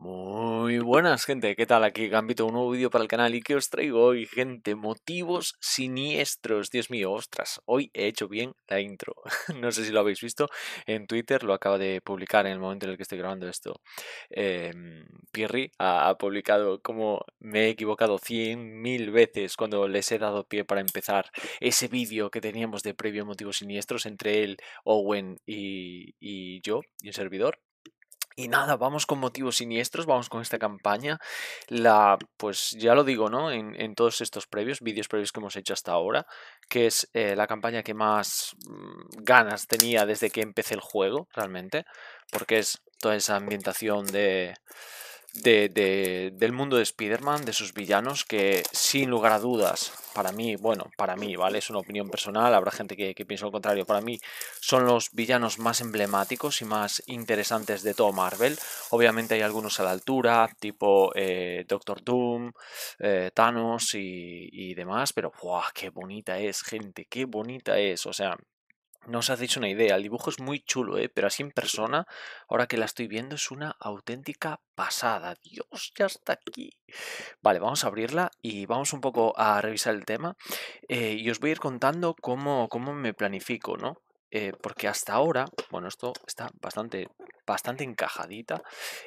Muy buenas gente, ¿qué tal? Aquí Gambito, un nuevo vídeo para el canal y que os traigo hoy, gente, motivos siniestros. Dios mío, ostras, hoy he hecho bien la intro. no sé si lo habéis visto en Twitter, lo acaba de publicar en el momento en el que estoy grabando esto. Em, Pierry ha, publicado como me he equivocado cien mil veces cuando les he dado pie para empezar ese vídeo que teníamos de previo motivos siniestros entre él, Owen y, y yo, y el servidor. Y nada, vamos con motivos siniestros, vamos con esta campaña. La, pues ya lo digo, ¿no? En, todos estos previos, vídeos previos que hemos hecho hasta ahora, que es eh, la campaña que más mm, ganas tenía desde que empecé el juego, realmente, porque es toda esa ambientación de de, del mundo de Spider-Man, de sus villanos, que sin lugar a dudas, para mí, bueno, para mí, ¿vale? Es una opinión personal, habrá gente que, piense lo contrario, para mí son los villanos más emblemáticos y más interesantes de todo Marvel. Obviamente hay algunos a la altura, tipo eh, Doctor Doom, eh, Thanos y, y, demás, pero ¡buah, ¡Qué bonita es, gente! ¡Qué bonita es! O sea, no os hacéis una idea, el dibujo es muy chulo, ¿eh? pero así en persona, ahora que la estoy viendo, es una auténtica pasada. Dios, ya está aquí. Vale, vamos a abrirla y vamos un poco a revisar el tema. Eh, y os voy a ir contando cómo, cómo me planifico, ¿no? Eh, porque hasta ahora, bueno, esto está bastante bastante encajadita.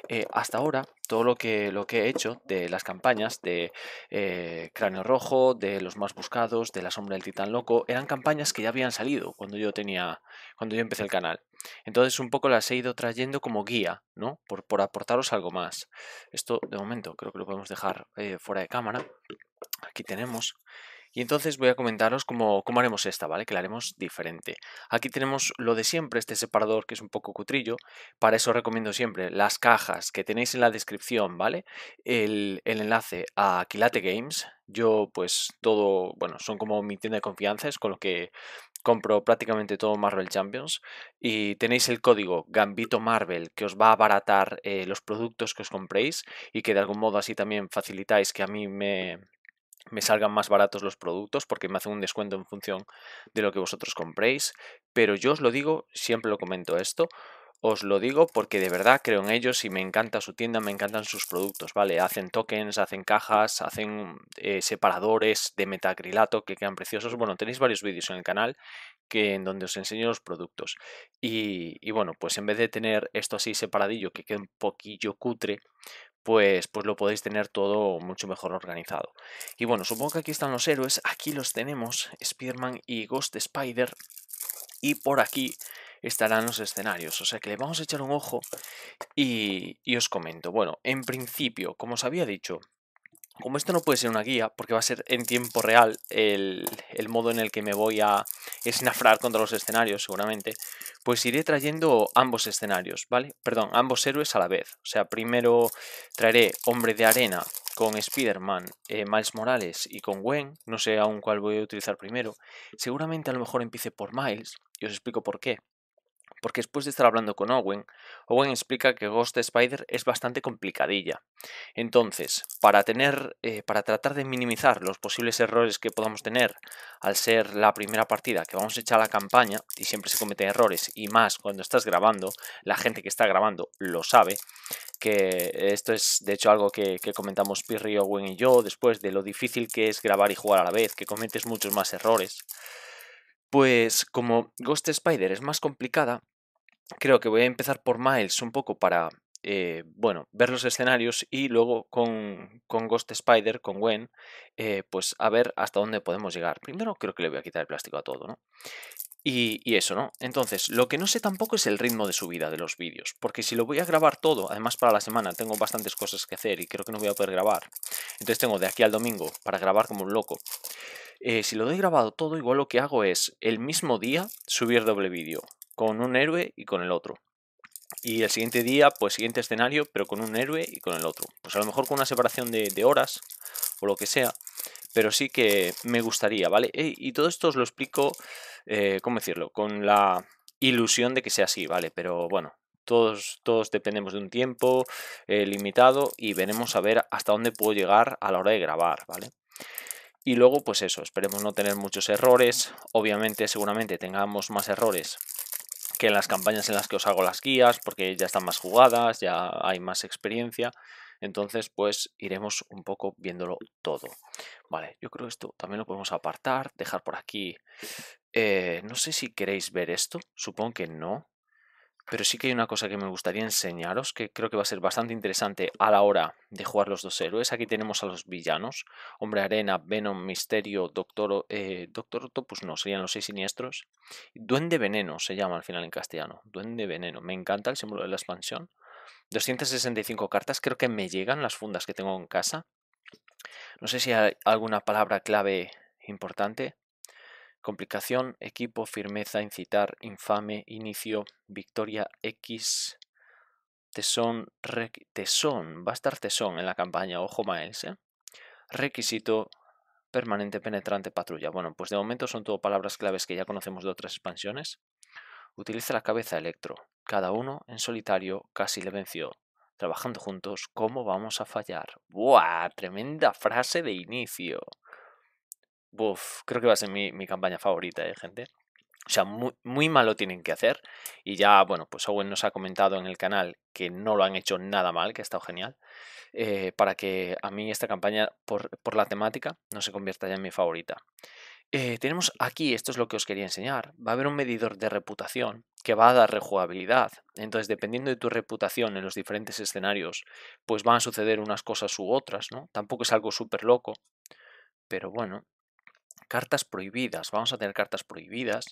Eh, hasta ahora, todo lo que, lo que he hecho de las campañas de eh, Cráneo Rojo, de los más buscados, de La Sombra del Titán Loco, eran campañas que ya habían salido cuando yo tenía, cuando yo empecé el canal. Entonces un poco las he ido trayendo como guía, ¿no? Por, por aportaros algo más. Esto de momento creo que lo podemos dejar eh, fuera de cámara. Aquí tenemos y entonces voy a comentaros cómo, haremos esta, ¿vale? Que la haremos diferente. Aquí tenemos lo de siempre, este separador que es un poco cutrillo. Para eso os recomiendo siempre las cajas que tenéis en la descripción, ¿vale? El, enlace a Quilate Games. Yo pues todo, bueno, son como mi tienda de confianza, es con lo que compro prácticamente todo Marvel Champions y tenéis el código Gambito Marvel que os va a abaratar eh, los productos que os compréis y que de algún modo así también facilitáis que a mí me, me salgan más baratos los productos porque me hacen un descuento en función de lo que vosotros compréis. Pero yo os lo digo, siempre lo comento esto, os lo digo porque de verdad creo en ellos y me encanta su tienda, me encantan sus productos, ¿vale? Hacen tokens, hacen cajas, hacen eh, separadores de metacrilato que quedan preciosos. Bueno, tenéis varios vídeos en el canal que, en donde os enseño los productos. Y, y bueno, pues en vez de tener esto así separadillo que queda un poquillo cutre, pues, pues lo podéis tener todo mucho mejor organizado. Y bueno, supongo que aquí están los héroes, aquí los tenemos, Spearman y Ghost Spider, y por aquí estarán los escenarios, o sea que le vamos a echar un ojo y, y os comento. Bueno, en principio, como os había dicho, como esto no puede ser una guía, porque va a ser en tiempo real el, modo en el que me voy a esnafrar contra los escenarios, seguramente, pues iré trayendo ambos escenarios, ¿vale? Perdón, ambos héroes a la vez. O sea, primero traeré Hombre de Arena con Spider-Man, eh, Miles Morales y con Gwen. No sé aún cuál voy a utilizar primero. Seguramente a lo mejor empiece por Miles y os explico por qué porque después de estar hablando con Owen, Owen explica que Ghost Spider es bastante complicadilla. Entonces, para, tener, eh, para tratar de minimizar los posibles errores que podamos tener al ser la primera partida que vamos a echar a la campaña, y siempre se cometen errores, y más cuando estás grabando, la gente que está grabando lo sabe, que esto es de hecho algo que, comentamos Pirri, Owen y yo, después de lo difícil que es grabar y jugar a la vez, que cometes muchos más errores. Pues como Ghost Spider es más complicada, creo que voy a empezar por Miles un poco para, eh, bueno, ver los escenarios y luego con, con Ghost Spider, con Gwen, eh, pues a ver hasta dónde podemos llegar. Primero creo que le voy a quitar el plástico a todo, ¿no? Y, eso, ¿no? Entonces, lo que no sé tampoco es el ritmo de subida de los vídeos, porque si lo voy a grabar todo, además para la semana tengo bastantes cosas que hacer y creo que no voy a poder grabar, entonces tengo de aquí al domingo para grabar como un loco. Eh, si lo doy grabado todo, igual lo que hago es el mismo día subir doble vídeo, con un héroe y con el otro. Y el siguiente día, pues siguiente escenario, pero con un héroe y con el otro. Pues a lo mejor con una separación de, horas o lo que sea, pero sí que me gustaría, ¿vale? E, y todo esto os lo explico, eh, ¿cómo decirlo? Con la ilusión de que sea así, ¿vale? Pero bueno, todos, todos dependemos de un tiempo eh, limitado y veremos a ver hasta dónde puedo llegar a la hora de grabar, ¿vale? Y luego, pues eso, esperemos no tener muchos errores. Obviamente, seguramente tengamos más errores que en las campañas en las que os hago las guías, porque ya están más jugadas, ya hay más experiencia. Entonces, pues iremos un poco viéndolo todo. Vale, yo creo que esto también lo podemos apartar, dejar por aquí. Eh, no sé si queréis ver esto, supongo que no. Pero sí que hay una cosa que me gustaría enseñaros, que creo que va a ser bastante interesante a la hora de jugar los dos héroes. Aquí tenemos a los villanos. Hombre Arena, Venom, Misterio, Doctor, eh, Octopus, no, serían los seis siniestros. Duende Veneno se llama al final en castellano. Duende Veneno. Me encanta el símbolo de la expansión. 265 cartas, creo que me llegan las fundas que tengo en casa. No sé si hay alguna palabra clave importante. Complicación, equipo, firmeza, incitar, infame, inicio, victoria, X, tesón, va a estar tesón en la campaña, ojo Miles, Requisito, permanente, penetrante, patrulla. Bueno, pues de momento son todo palabras claves que ya conocemos de otras expansiones. Utiliza la cabeza electro, cada uno en solitario casi le venció. Trabajando juntos, ¿cómo vamos a fallar? ¡Buah! Tremenda frase de inicio creo que va a ser mi, campaña favorita, de ¿eh, gente? O sea, muy, muy, malo tienen que hacer. Y ya, bueno, pues Owen nos ha comentado en el canal que no lo han hecho nada mal, que ha estado genial. Eh, para que a mí esta campaña, por, por, la temática, no se convierta ya en mi favorita. Eh, tenemos aquí, esto es lo que os quería enseñar, va a haber un medidor de reputación que va a dar rejugabilidad. Entonces, dependiendo de tu reputación en los diferentes escenarios, pues van a suceder unas cosas u otras, ¿no? Tampoco es algo súper loco, pero bueno, Cartas prohibidas. Vamos a tener cartas prohibidas.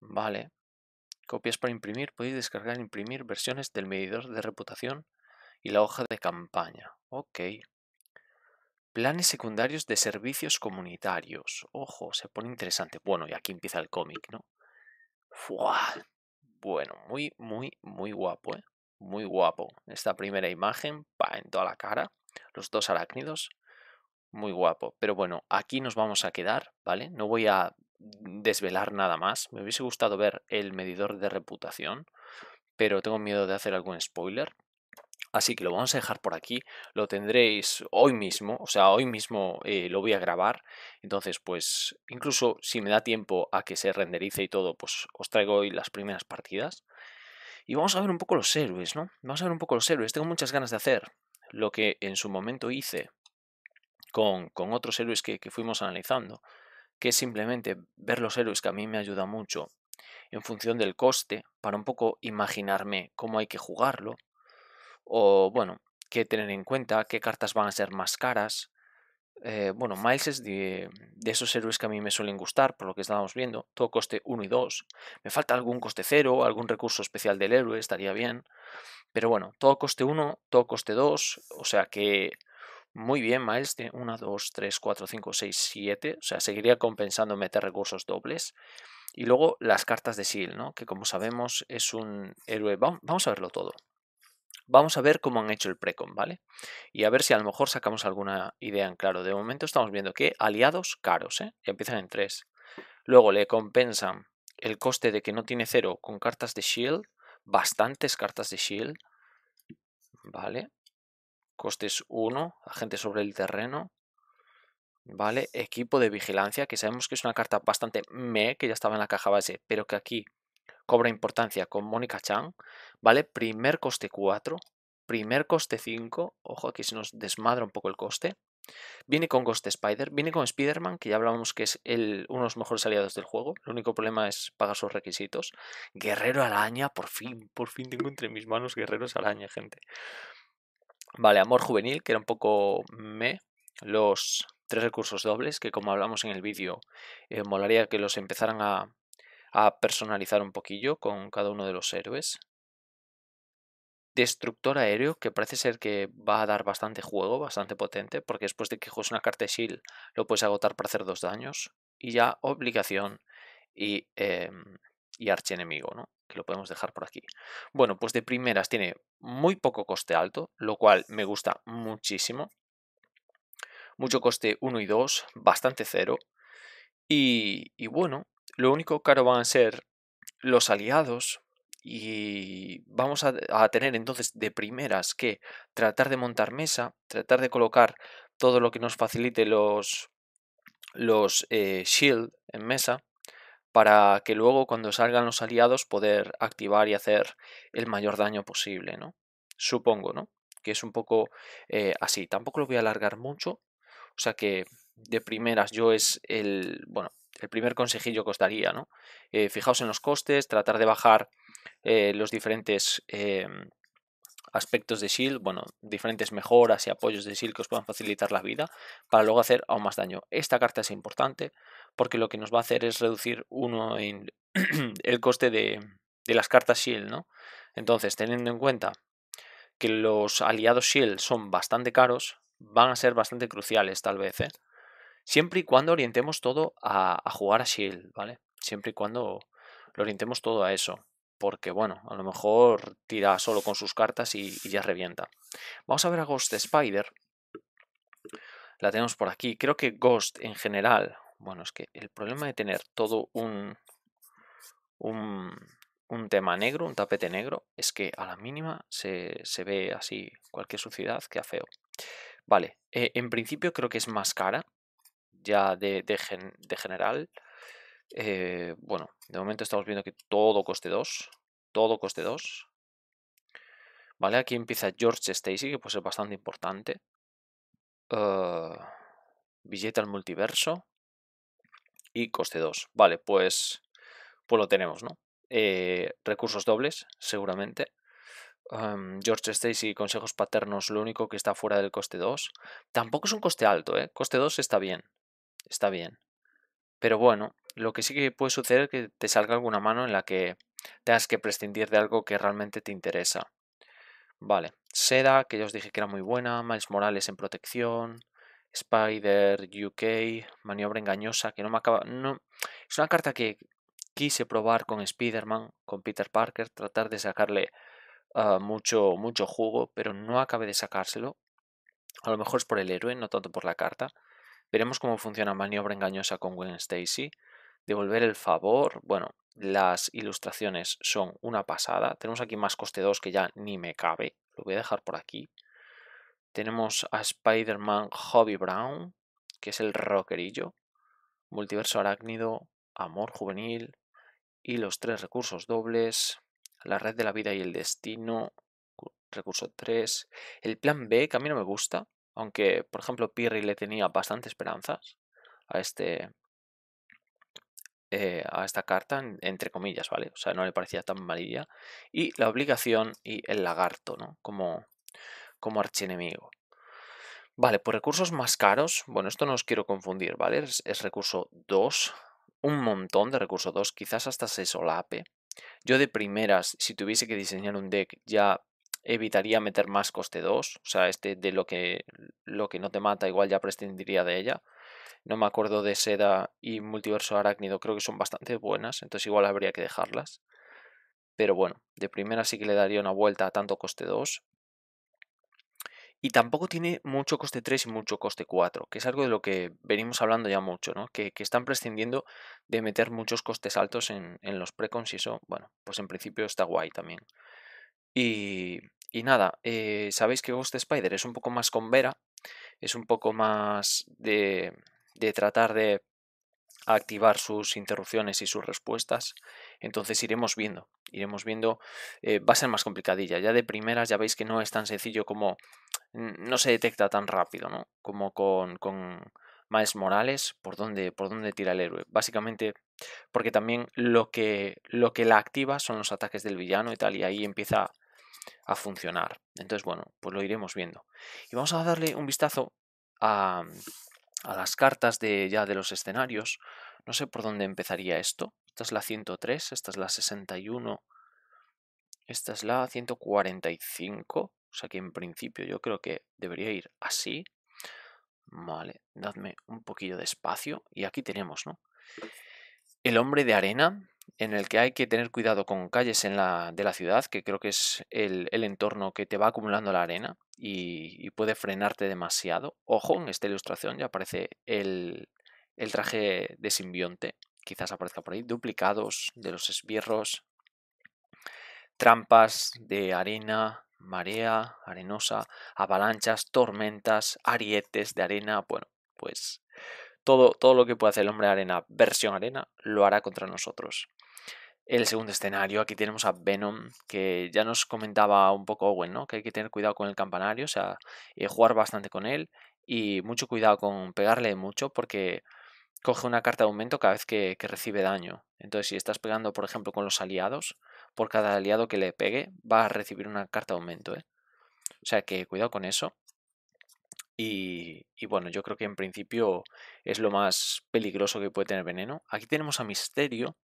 Vale. Copias para imprimir. Podéis descargar e imprimir versiones del medidor de reputación y la hoja de campaña. Ok. Planes secundarios de servicios comunitarios. Ojo, se pone interesante. Bueno, y aquí empieza el cómic, ¿no? Bueno, muy, muy, muy guapo, ¿eh? Muy guapo. Esta primera imagen, pa, en toda la cara. Los dos arácnidos muy guapo. Pero bueno, aquí nos vamos a quedar, ¿vale? No voy a desvelar nada más. Me hubiese gustado ver el medidor de reputación, pero tengo miedo de hacer algún spoiler. Así que lo vamos a dejar por aquí, lo tendréis hoy mismo, o sea, hoy mismo eh, lo voy a grabar, entonces pues incluso si me da tiempo a que se renderice y todo, pues os traigo hoy las primeras partidas. Y vamos a ver un poco los héroes, ¿no? Vamos a ver un poco los héroes, tengo muchas ganas de hacer lo que en su momento hice con, otros héroes que, fuimos analizando, que es simplemente ver los héroes que a mí me ayuda mucho en función del coste, para un poco imaginarme cómo hay que jugarlo, o bueno, qué tener en cuenta, qué cartas van a ser más caras. Eh, bueno, Miles es de, de, esos héroes que a mí me suelen gustar, por lo que estábamos viendo, todo coste 1 y 2. Me falta algún coste 0, algún recurso especial del héroe, estaría bien. Pero bueno, todo coste 1, todo coste 2, o sea que muy bien, Miles 1, 2, 3, 4, 5, 6, 7. O sea, seguiría compensando meter recursos dobles. Y luego las cartas de shield ¿no? Que como sabemos es un héroe. Vamos a verlo todo. Vamos a ver cómo han hecho el precon, ¿vale? Y a ver si a lo mejor sacamos alguna idea en claro. De momento estamos viendo que aliados caros, ¿eh? empiezan en 3. Luego le compensan el coste de que no tiene cero con cartas de shield. Bastantes cartas de shield. ¿Vale? Costes 1, agente sobre el terreno. Vale, equipo de vigilancia, que sabemos que es una carta bastante me, que ya estaba en la caja base, pero que aquí cobra importancia con Mónica Chang. Vale, primer coste 4, primer coste 5, ojo aquí se nos desmadra un poco el coste. Viene con coste Spider, viene con Spiderman que ya hablábamos que es el, uno de los mejores aliados del juego. El único problema es pagar sus requisitos. Guerrero Araña, por fin, por fin tengo entre mis manos Guerreros Araña, gente. Vale, Amor Juvenil, que era un poco me. Los tres recursos dobles, que como hablamos en el vídeo, eh, molaría que los empezaran a, personalizar un poquillo con cada uno de los héroes. Destructor aéreo, que parece ser que va a dar bastante juego, bastante potente, porque después de que juegues una carta de shield lo puedes agotar para hacer dos daños. Y ya obligación y, eh, y archienemigo, ¿no? que lo podemos dejar por aquí. Bueno, pues de primeras tiene muy poco coste alto, lo cual me gusta muchísimo. Mucho coste 1 y 2, bastante cero. Y, bueno, lo único caro van a ser los aliados, y vamos a, tener entonces de primeras que tratar de montar mesa, tratar de colocar todo lo que nos facilite los, los eh, shield en mesa para que luego cuando salgan los aliados poder activar y hacer el mayor daño posible, ¿no? Supongo, ¿no? Que es un poco eh, así. Tampoco lo voy a alargar mucho, o sea que de primeras yo es el, bueno, el primer consejillo que os daría, ¿no? Eh, fijaos en los costes, tratar de bajar eh, los diferentes em, aspectos de Shield, bueno, diferentes mejoras y apoyos de Shield que os puedan facilitar la vida para luego hacer aún más daño. Esta carta es importante porque lo que nos va a hacer es reducir uno en el coste de, las cartas Shield, ¿no? Entonces, teniendo en cuenta que los aliados Shield son bastante caros, van a ser bastante cruciales tal vez, ¿eh? Siempre y cuando orientemos todo a, a jugar a Shield, ¿vale? Siempre y cuando lo orientemos todo a eso porque bueno, a lo mejor tira solo con sus cartas y, ya revienta. Vamos a ver a Ghost Spider. La tenemos por aquí. Creo que Ghost en general, bueno, es que el problema de tener todo un, un, tema negro, un tapete negro, es que a la mínima se, ve así cualquier suciedad, que feo. Vale, eh, en principio creo que es más cara, ya de general. Eh, bueno, de momento estamos viendo que todo coste 2. Todo coste 2. Vale, aquí empieza George Stacy, que puede ser bastante importante. Eh, billete al multiverso. Y coste 2. Vale, pues, pues lo tenemos, ¿no? Eh, recursos dobles, seguramente. Em, George Stacy, consejos paternos, lo único que está fuera del coste 2. Tampoco es un coste alto, ¿eh? Coste 2 está bien. Está bien. Pero bueno, lo que sí que puede suceder es que te salga alguna mano en la que tengas que prescindir de algo que realmente te interesa. Vale, Seda, que ya os dije que era muy buena, Miles Morales en protección, Spider, UK, Maniobra Engañosa, que no me acaba... No, es una carta que quise probar con Spiderman, con Peter Parker, tratar de sacarle ah, mucho, mucho jugo, pero no acabé de sacárselo. A lo mejor es por el héroe, no tanto por la carta. Veremos cómo funciona Maniobra Engañosa con Gwen Stacy devolver el favor, bueno, las ilustraciones son una pasada. Tenemos aquí más coste 2 que ya ni me cabe. Lo voy a dejar por aquí. Tenemos a Spider-Man Hobby Brown, que es el rockerillo. Multiverso arácnido, amor juvenil y los tres recursos dobles. La red de la vida y el destino, recurso 3. El plan B, que a mí no me gusta, aunque por ejemplo Pirri le tenía bastante esperanzas a este, eh, a esta carta, entre comillas, ¿vale? O sea, no le parecía tan malilla. Y la obligación y el lagarto, ¿no? Como, como archienemigo. Vale, por recursos más caros, bueno, esto no os quiero confundir, ¿vale? Es, recurso 2, un montón de recurso 2, quizás hasta se solape. Yo de primeras, si tuviese que diseñar un deck, ya evitaría meter más coste 2, o sea, este de lo que, lo que no te mata igual ya prescindiría de ella no me acuerdo de Seda y Multiverso Arácnido, creo que son bastante buenas, entonces igual habría que dejarlas. Pero bueno, de primera sí que le daría una vuelta a tanto coste 2. Y tampoco tiene mucho coste 3 y mucho coste 4, que es algo de lo que venimos hablando ya mucho, ¿no? Que, están prescindiendo de meter muchos costes altos en, los precons y eso, bueno, pues en principio está guay también. Y, y nada, eh, sabéis que Ghost Spider es un poco más con Vera, es un poco más de, de tratar de activar sus interrupciones y sus respuestas. Entonces iremos viendo, iremos viendo, eh, va a ser más complicadilla. Ya de primeras ya veis que no es tan sencillo como, no se detecta tan rápido, ¿no? Como con, con Morales, por dónde, por tira el héroe. Básicamente porque también lo que, lo que la activa son los ataques del villano y tal, y ahí empieza a funcionar. Entonces, bueno, pues lo iremos viendo. Y vamos a darle un vistazo a, a las cartas de, ya de los escenarios. No sé por dónde empezaría esto. Esta es la 103, esta es la 61, esta es la 145. O sea que en principio yo creo que debería ir así. Vale, dadme un poquillo de espacio. Y aquí tenemos, ¿no? El hombre de arena, en el que hay que tener cuidado con calles en la, de la ciudad, que creo que es el, entorno que te va acumulando la arena y, puede frenarte demasiado. Ojo, en esta ilustración ya aparece el, traje de simbionte, quizás aparezca por ahí, duplicados de los esbirros, trampas de arena, marea, arenosa, avalanchas, tormentas, arietes de arena, bueno, pues todo, todo lo que puede hacer el hombre arena versión arena lo hará contra nosotros el segundo escenario. Aquí tenemos a Venom, que ya nos comentaba un poco Owen, ¿no? Que hay que tener cuidado con el campanario, o sea, eh, jugar bastante con él y mucho cuidado con pegarle mucho porque coge una carta de aumento cada vez que, recibe daño. Entonces, si estás pegando, por ejemplo, con los aliados, por cada aliado que le pegue, va a recibir una carta de aumento, ¿eh? O sea que cuidado con eso. Y, y, bueno, yo creo que en principio es lo más peligroso que puede tener veneno. Aquí tenemos a Misterio,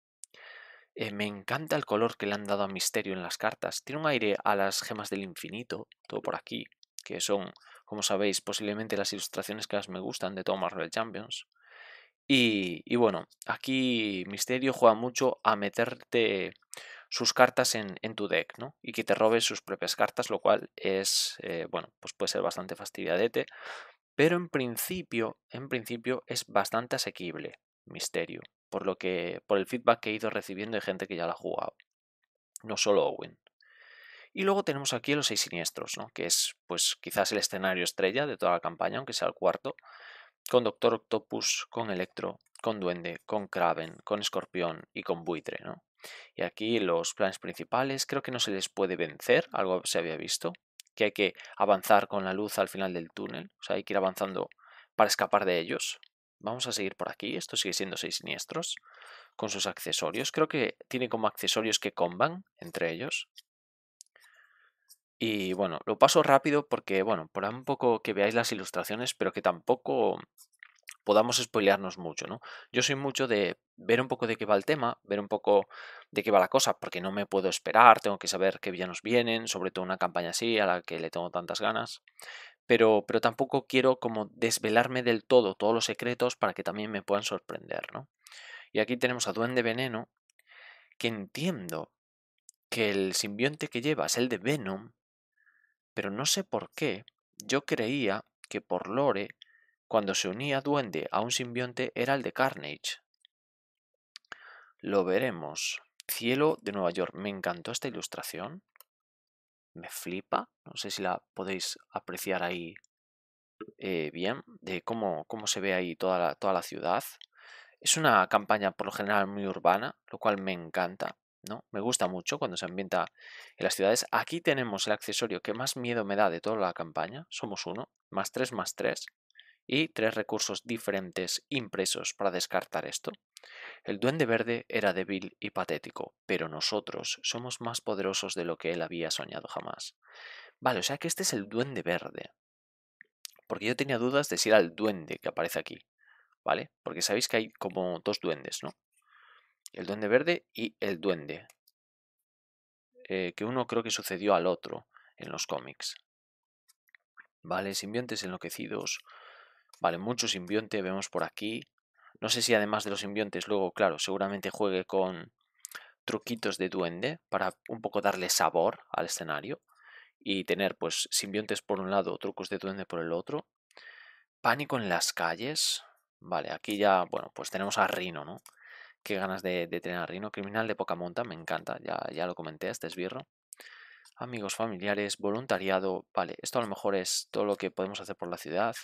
eh, me encanta el color que le han dado a Misterio en las cartas. Tiene un aire a las gemas del infinito, todo por aquí, que son, como sabéis, posiblemente las ilustraciones que más me gustan de todo Marvel Champions. Y, bueno, aquí Misterio juega mucho a meterte sus cartas en, tu deck, ¿no? Y que te robe sus propias cartas, lo cual es, eh, bueno, pues puede ser bastante fastidiadete. Pero en principio, en principio es bastante asequible, Misterio por lo que por el feedback que he ido recibiendo de gente que ya la ha jugado, no solo Owen. Y luego tenemos aquí los seis siniestros, ¿no? que es pues quizás el escenario estrella de toda la campaña, aunque sea el cuarto, con Doctor Octopus, con Electro, con Duende, con Kraven, con Escorpión y con Buitre. Y aquí los planes principales, creo que no se les puede vencer, algo se había visto, que hay que avanzar con la luz al final del túnel, o sea, hay que ir avanzando para escapar de ellos, Vamos a seguir por aquí. Esto sigue siendo seis siniestros. Con sus accesorios. Creo que tiene como accesorios que comban entre ellos. Y bueno, lo paso rápido porque, bueno, por un poco que veáis las ilustraciones, pero que tampoco podamos spoilearnos mucho, ¿no? Yo soy mucho de ver un poco de qué va el tema, ver un poco de qué va la cosa, porque no me puedo esperar, tengo que saber qué villanos vienen, sobre todo una campaña así, a la que le tengo tantas ganas pero, tampoco quiero como desvelarme del todo todos los secretos para que también me puedan sorprender, Y aquí tenemos a Duende Veneno, que entiendo que el simbionte que lleva es el de Venom, pero no sé por qué yo creía que por Lore, cuando se unía Duende a un simbionte era el de Carnage. Lo veremos. Cielo de Nueva York. Me encantó esta ilustración me flipa. No sé si la podéis apreciar ahí eh, bien, de cómo, cómo, se ve ahí toda la, toda la ciudad. Es una campaña por lo general muy urbana, lo cual me encanta. ¿no? Me gusta mucho cuando se ambienta en las ciudades. Aquí tenemos el accesorio que más miedo me da de toda la campaña. Somos uno, más tres, más tres. Y tres recursos diferentes impresos para descartar esto. El duende verde era débil y patético, pero nosotros somos más poderosos de lo que él había soñado jamás. Vale, o sea que este es el duende verde. Porque yo tenía dudas de si era el duende que aparece aquí. ¿Vale? Porque sabéis que hay como dos duendes, ¿no? El duende verde y el duende. Eh, que uno creo que sucedió al otro en los cómics. Vale, simbiontes enloquecidos. Vale, mucho simbionte vemos por aquí. No sé si además de los simbiontes, luego, claro, seguramente juegue con truquitos de duende para un poco darle sabor al escenario y tener pues simbiontes por un lado, trucos de duende por el otro. Pánico en las calles. Vale, aquí ya, bueno, pues tenemos a Rino, ¿no? Qué ganas de, tener a Rino. Criminal de poca monta, me encanta, ya, ya lo comenté, este esbirro. Amigos, familiares, voluntariado. Vale, esto a lo mejor es todo lo que podemos hacer por la ciudad.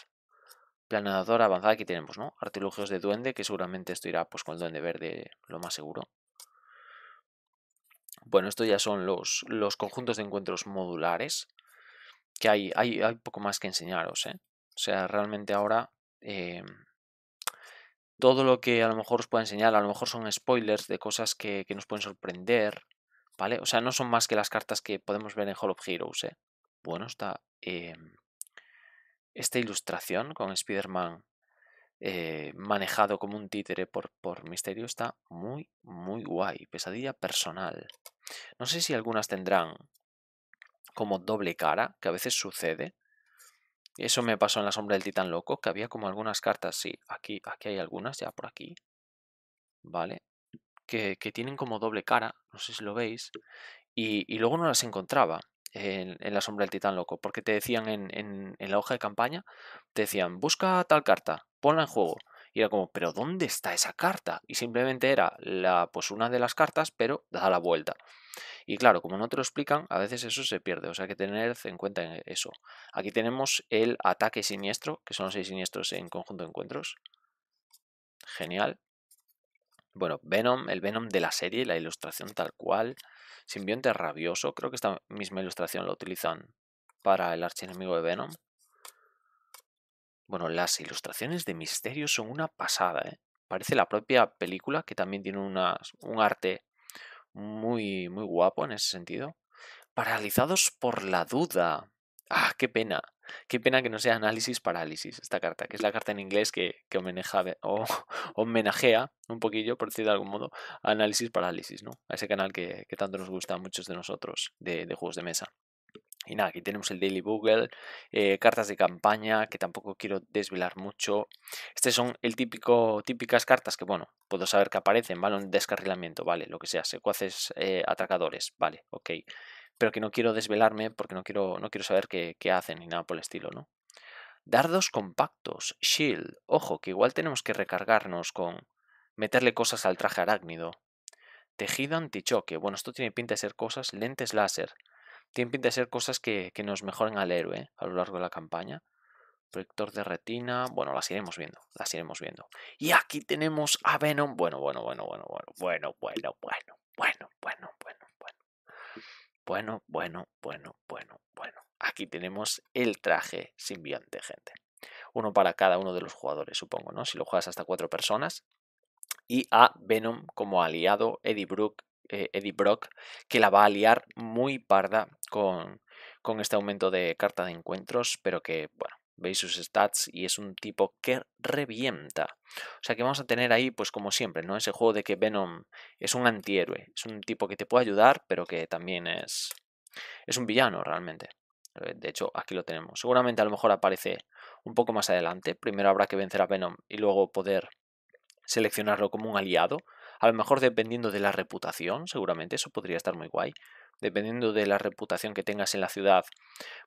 Planeador avanzada, aquí tenemos, ¿no? Artilugios de duende, que seguramente esto irá pues, con el duende verde, lo más seguro. Bueno, estos ya son los, los conjuntos de encuentros modulares, que hay, hay, poco más que enseñaros, ¿eh? O sea, realmente ahora eh, todo lo que a lo mejor os pueda enseñar, a lo mejor son spoilers de cosas que, nos pueden sorprender, ¿vale? O sea, no son más que las cartas que podemos ver en Hall of Heroes, ¿eh? Bueno, está... Eh, esta ilustración con Spider-Man eh, manejado como un títere por, por misterio está muy, muy guay. Pesadilla personal. No sé si algunas tendrán como doble cara, que a veces sucede. Eso me pasó en la sombra del titán loco, que había como algunas cartas, sí, aquí, aquí hay algunas, ya por aquí. ¿Vale? Que, que tienen como doble cara, no sé si lo veis. y luego no las encontraba en, la sombra del titán loco, porque te decían en, la hoja de campaña, te decían, busca tal carta, ponla en juego. Y era como, pero ¿dónde está esa carta? Y simplemente era la, pues una de las cartas, pero da la vuelta. Y claro, como no te lo explican, a veces eso se pierde, o sea hay que tener en cuenta eso. Aquí tenemos el ataque siniestro, que son los seis siniestros en conjunto de encuentros. Genial. Bueno, Venom, el Venom de la serie, la ilustración tal cual. Simbionte rabioso, creo que esta misma ilustración la utilizan para el archienemigo de Venom. Bueno, las ilustraciones de Misterio son una pasada, ¿eh? Parece la propia película, que también tiene un arte muy, muy guapo en ese sentido. Paralizados por la duda. Ah, qué pena. Qué pena que no sea análisis parálisis esta carta, que es la carta en inglés que, o, homenajea un poquillo, por decir de algún modo, análisis parálisis, ¿no? A ese canal que, tanto nos gusta a muchos de nosotros de, juegos de mesa. Y nada, aquí tenemos el Daily Google eh, cartas de campaña, que tampoco quiero desvelar mucho. Estas son el típico, típicas cartas que, bueno, puedo saber que aparecen, ¿vale? Un descarrilamiento, vale, lo que sea, secuaces eh, atracadores, vale, ok pero que no quiero desvelarme porque no quiero, no quiero saber qué, hacen ni nada por el estilo, ¿no? Dardos compactos, shield, ojo, que igual tenemos que recargarnos con meterle cosas al traje arácnido. Tejido antichoque, bueno, esto tiene pinta de ser cosas, lentes láser, tiene pinta de ser cosas que, que nos mejoren al héroe a lo largo de la campaña. Proyector de retina, bueno, las iremos viendo, las iremos viendo. Y aquí tenemos a Venom, bueno, bueno, bueno, bueno, bueno, bueno, bueno, bueno, bueno, bueno, bueno, bueno. Bueno, bueno, bueno, bueno, bueno. Aquí tenemos el traje simbionte, gente. Uno para cada uno de los jugadores, supongo, ¿no? Si lo juegas hasta cuatro personas. Y a Venom como aliado, Eddie, eh, Brock, que la va a liar muy parda con, con este aumento de carta de encuentros, pero que, bueno, veis sus stats y es un tipo que revienta. O sea que vamos a tener ahí, pues como siempre, ¿no? Ese juego de que Venom es un antihéroe, es un tipo que te puede ayudar, pero que también es, es un villano realmente. Eh, de hecho, aquí lo tenemos. Seguramente a lo mejor aparece un poco más adelante. Primero habrá que vencer a Venom y luego poder seleccionarlo como un aliado. A lo mejor dependiendo de la reputación, seguramente eso podría estar muy guay dependiendo de la reputación que tengas en la ciudad,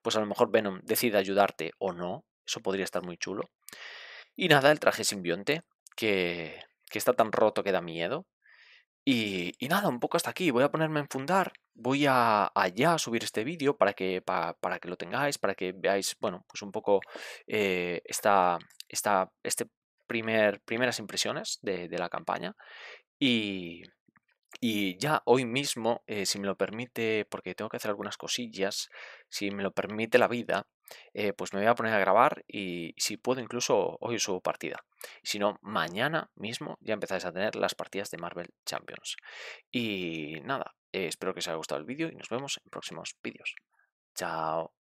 pues a lo mejor Venom decide ayudarte o no. Eso podría estar muy chulo. Y nada, el traje simbionte, que, que está tan roto que da miedo. Y, nada, un poco hasta aquí. Voy a ponerme a enfundar. Voy a, a subir este vídeo para que, para que lo tengáis, para que veáis, bueno, pues un poco eh, esta, este primer, primeras impresiones de, de la campaña. Y, y ya hoy mismo, eh, si me lo permite, porque tengo que hacer algunas cosillas, si me lo permite la vida, eh, pues me voy a poner a grabar y si puedo incluso hoy subo partida. Si no, mañana mismo ya empezáis a tener las partidas de Marvel Champions. Y nada, eh, espero que os haya gustado el vídeo y nos vemos en próximos vídeos. Chao.